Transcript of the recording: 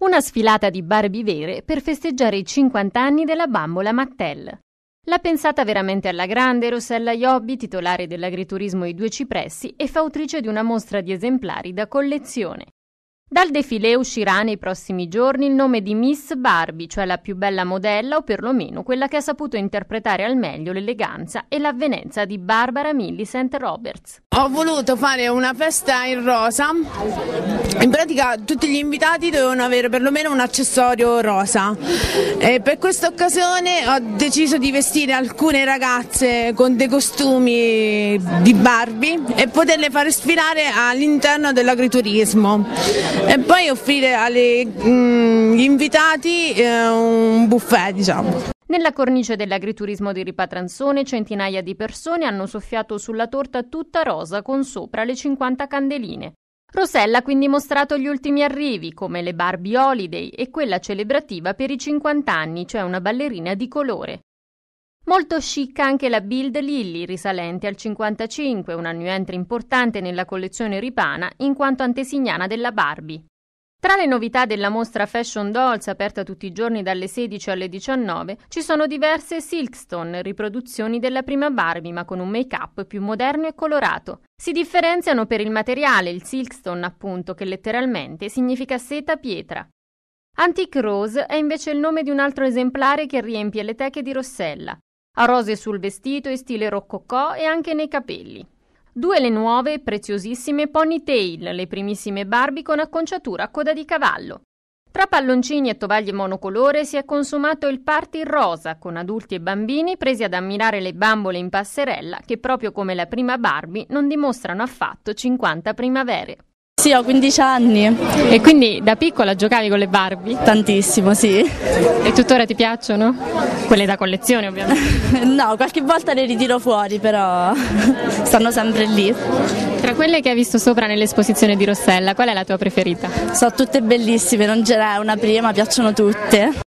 Una sfilata di bar vere per festeggiare i 50 anni della bambola Mattel. L'ha pensata veramente alla grande Rossella Iobbi, titolare dell'agriturismo I Due Cipressi e fautrice di una mostra di esemplari da collezione, dal defilé uscirà nei prossimi giorni il nome di Miss Barbie, cioè la più bella modella o perlomeno quella che ha saputo interpretare al meglio l'eleganza e l'avvenenza di Barbara Millicent Roberts. Ho voluto fare una festa in rosa, in pratica tutti gli invitati dovevano avere perlomeno un accessorio rosa e per questa occasione ho deciso di vestire alcune ragazze con dei costumi di Barbie e poterle far sfilare all'interno dell'agriturismo e poi offrire agli mm, invitati eh, un buffet diciamo. Nella cornice dell'agriturismo di Ripatranzone centinaia di persone hanno soffiato sulla torta tutta rosa con sopra le 50 candeline. Rossella ha quindi mostrato gli ultimi arrivi, come le Barbie Holiday e quella celebrativa per i 50 anni, cioè una ballerina di colore. Molto chic anche la Build Lilly, risalente al 55, una new entry importante nella collezione ripana in quanto antesignana della Barbie. Tra le novità della mostra Fashion Dolls, aperta tutti i giorni dalle 16 alle 19, ci sono diverse Silkstone, riproduzioni della prima Barbie, ma con un make-up più moderno e colorato. Si differenziano per il materiale, il Silkstone appunto, che letteralmente significa seta pietra. Antique Rose è invece il nome di un altro esemplare che riempie le teche di Rossella ha rose sul vestito in stile rococò e anche nei capelli. Due le nuove e preziosissime ponytail, le primissime Barbie con acconciatura a coda di cavallo. Tra palloncini e tovaglie monocolore si è consumato il party rosa con adulti e bambini presi ad ammirare le bambole in passerella che proprio come la prima Barbie non dimostrano affatto 50 primavere. Sì, ho 15 anni. E quindi da piccola giocavi con le Barbie? Tantissimo, sì. E tuttora ti piacciono? Quelle da collezione ovviamente. no, qualche volta le ritiro fuori, però stanno sempre lì. Tra quelle che hai visto sopra nell'esposizione di Rossella, qual è la tua preferita? Sono tutte bellissime, non ce n'è una prima, piacciono tutte.